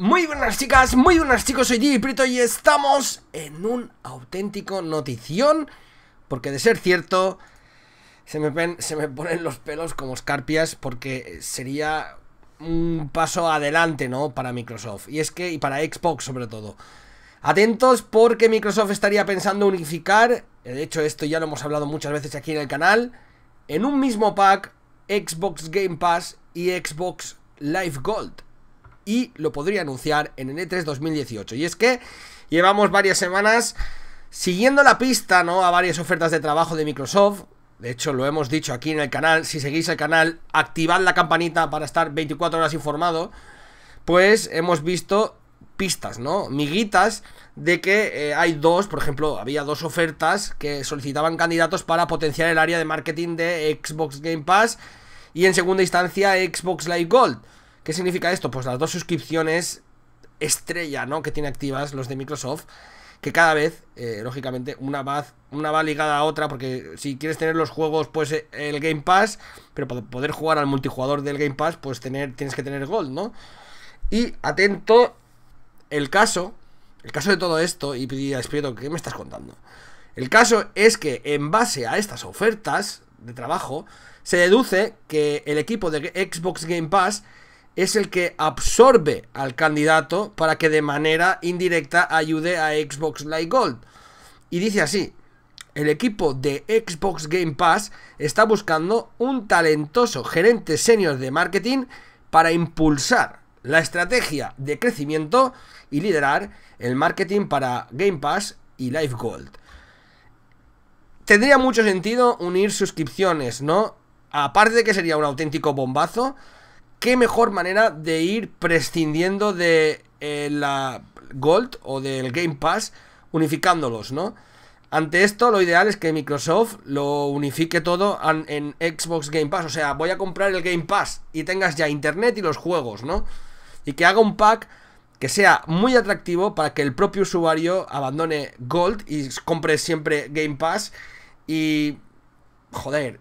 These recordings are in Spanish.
Muy buenas chicas, muy buenas chicos, soy Gigi Prito y estamos en un auténtico notición Porque de ser cierto, se me, se me ponen los pelos como escarpias porque sería un paso adelante, ¿no? Para Microsoft, y es que, y para Xbox sobre todo Atentos porque Microsoft estaría pensando unificar, de hecho esto ya lo hemos hablado muchas veces aquí en el canal En un mismo pack, Xbox Game Pass y Xbox Live Gold y lo podría anunciar en el E3 2018. Y es que llevamos varias semanas siguiendo la pista, ¿no? A varias ofertas de trabajo de Microsoft. De hecho, lo hemos dicho aquí en el canal. Si seguís el canal, activad la campanita para estar 24 horas informado. Pues hemos visto pistas, ¿no? Miguitas de que eh, hay dos, por ejemplo, había dos ofertas que solicitaban candidatos para potenciar el área de marketing de Xbox Game Pass y en segunda instancia Xbox Live Gold. ¿Qué significa esto? Pues las dos suscripciones estrella, ¿no? Que tiene activas los de Microsoft. Que cada vez, eh, lógicamente, una va, una va ligada a otra. Porque si quieres tener los juegos, pues eh, el Game Pass. Pero para poder jugar al multijugador del Game Pass, pues tener, tienes que tener Gold, ¿no? Y atento, el caso. El caso de todo esto. Y pedí a Espíritu, ¿qué me estás contando? El caso es que en base a estas ofertas de trabajo, se deduce que el equipo de Xbox Game Pass es el que absorbe al candidato para que de manera indirecta ayude a Xbox Live Gold. Y dice así, el equipo de Xbox Game Pass está buscando un talentoso gerente senior de marketing para impulsar la estrategia de crecimiento y liderar el marketing para Game Pass y Live Gold. Tendría mucho sentido unir suscripciones, ¿no? Aparte de que sería un auténtico bombazo, qué mejor manera de ir prescindiendo de eh, la Gold o del Game Pass, unificándolos, ¿no? Ante esto, lo ideal es que Microsoft lo unifique todo en Xbox Game Pass. O sea, voy a comprar el Game Pass y tengas ya internet y los juegos, ¿no? Y que haga un pack que sea muy atractivo para que el propio usuario abandone Gold y compre siempre Game Pass. Y... Joder.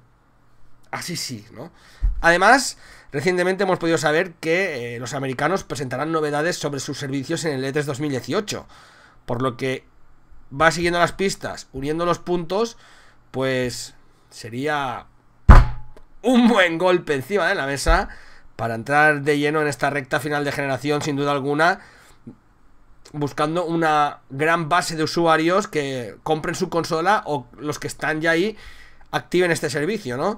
Así sí, ¿no? Además, Recientemente hemos podido saber que eh, los americanos presentarán novedades sobre sus servicios en el E3 2018, por lo que va siguiendo las pistas, uniendo los puntos, pues sería un buen golpe encima de la mesa para entrar de lleno en esta recta final de generación, sin duda alguna, buscando una gran base de usuarios que compren su consola o los que están ya ahí activen este servicio, ¿no?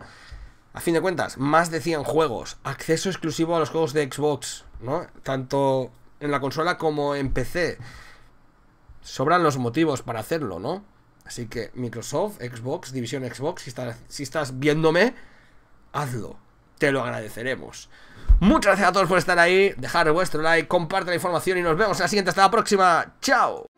A fin de cuentas, más de 100 juegos, acceso exclusivo a los juegos de Xbox, ¿no? Tanto en la consola como en PC. Sobran los motivos para hacerlo, ¿no? Así que Microsoft, Xbox, División Xbox, si estás, si estás viéndome, hazlo. Te lo agradeceremos. Muchas gracias a todos por estar ahí, dejar vuestro like, comparte la información y nos vemos en la siguiente. Hasta la próxima. Chao.